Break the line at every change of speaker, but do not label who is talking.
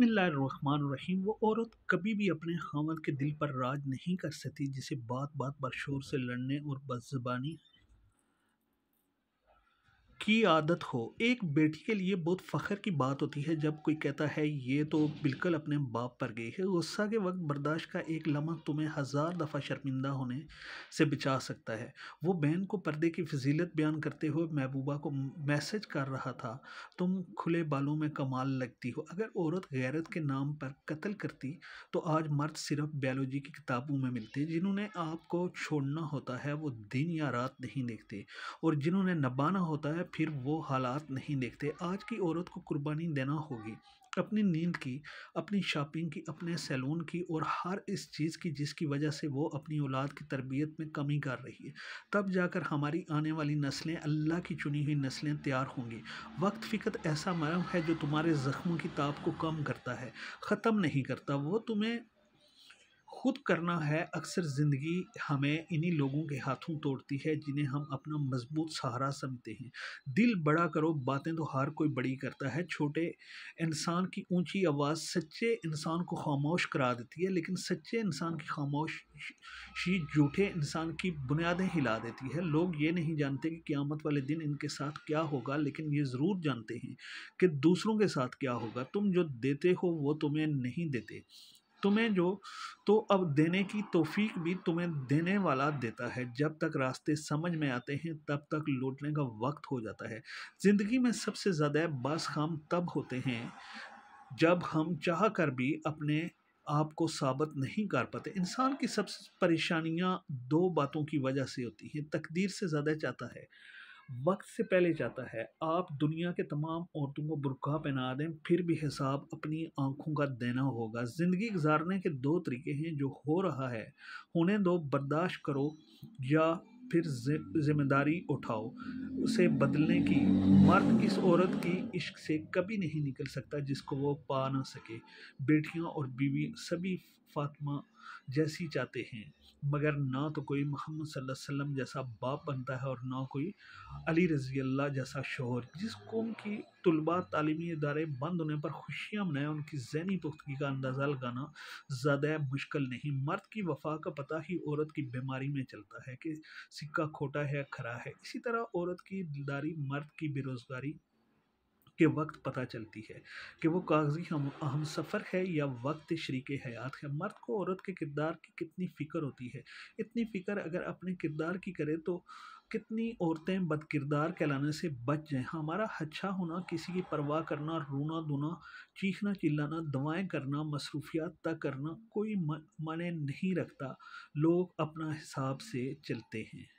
बसमिलीम वो औरत कभी भी अपने खामद के दिल पर राज नहीं कर सकती जिसे बात बात पर शोर से लड़ने और बदजबानी की आदत हो एक बेटी के लिए बहुत फ़ख्र की बात होती है जब कोई कहता है ये तो बिल्कुल अपने बाप पर गई है गुस्सा के वक्त बर्दाश्त का एक लम्हा तुम्हें हज़ार दफ़ा शर्मिंदा होने से बचा सकता है वो बहन को पर्दे की फजीलत बयान करते हुए महबूबा को मैसेज कर रहा था तुम खुले बालों में कमाल लगती हो अगर औरत गैरत के नाम पर कत्ल करती तो आज मर्द सिर्फ बायोलॉजी की किताबों में मिलते जिन्होंने आपको छोड़ना होता है वो दिन या रात नहीं देखते और जिन्होंने नबाना होता है फिर वो हालात नहीं देखते आज की औरत को कुर्बानी देना होगी अपनी नींद की अपनी शॉपिंग की अपने सैलून की और हर इस चीज़ की जिसकी वजह से वो अपनी औलाद की तरबियत में कमी कर रही है तब जाकर हमारी आने वाली नस्लें अल्लाह की चुनी हुई नस्लें तैयार होंगी वक्त फ़िकत ऐसा मरम है जो तुम्हारे ज़ख्मों की ताप को कम करता है ख़त्म नहीं करता वो तुम्हें खुद करना है अक्सर ज़िंदगी हमें इन्हीं लोगों के हाथों तोड़ती है जिन्हें हम अपना मजबूत सहारा समझते हैं दिल बड़ा करो बातें तो हर कोई बड़ी करता है छोटे इंसान की ऊंची आवाज़ सच्चे इंसान को खामोश करा देती है लेकिन सच्चे इंसान की खामोशी झूठे इंसान की बुनियादें हिला देती है लोग ये नहीं जानते कि क़्यामत वाले दिन इनके साथ क्या होगा लेकिन ये ज़रूर जानते हैं कि दूसरों के साथ क्या होगा तुम जो देते हो वो तुम्हें नहीं देते तुम्हें जो तो अब देने की तोफीक भी तुम्हें देने वाला देता है जब तक रास्ते समझ में आते हैं तब तक लौटने का वक्त हो जाता है ज़िंदगी में सबसे ज़्यादा बस खाम तब होते हैं जब हम चाह कर भी अपने आप को साबित नहीं कर पाते इंसान की सबसे परेशानियाँ दो बातों की वजह से होती हैं तकदीर से ज़्यादा चाहता है वक्त से पहले जाता है आप दुनिया के तमाम औरतों को बुरखा पहना दें फिर भी हिसाब अपनी आंखों का देना होगा ज़िंदगी गुजारने के दो तरीके हैं जो हो रहा है उन्हें दो तो बर्दाश्त करो या फिर जिम्मेदारी उठाओ उसे बदलने की मर्द इस औरत की इश्क से कभी नहीं निकल सकता जिसको वो पा ना सके बेटियां और बीवी सभी फातिमा जैसी चाहते हैं मगर ना तो कोई मोहम्मद सल्लल्लाहु अलैहि वसल्लम जैसा बाप बनता है और ना कोई अली रज़ी अल्लाह जैसा शोहर जिस कौम की तलबा तलीमी इदारे बंद होने पर खुशियाँ मनाएं उनकी जहनी पुख्तगी का अंदाज़ा लगाना ज़्यादा मुश्किल नहीं मर्द की वफा का पता ही औरत की बीमारी में चलता है कि सिक्का खोटा है खरा है इसी तरह औरत की दिलदारी मर्द की बेरोज़गारी के वक्त पता चलती है कि वो कागजी हम अहम सफ़र है या वक्त शरीक हयात है मर्द को औरत के किरदार की कितनी फ़िक्र होती है इतनी फ़िक्र अगर अपने किरदार की करें तो कितनी औरतें बदकिरदार कहलाने से बच जाएं हमारा अच्छा होना किसी की परवाह करना रोना धोना चीखना चिल्लाना दवाएं करना मसरूफियात तक करना कोई मने नहीं रखता लोग अपना हिसाब से चलते हैं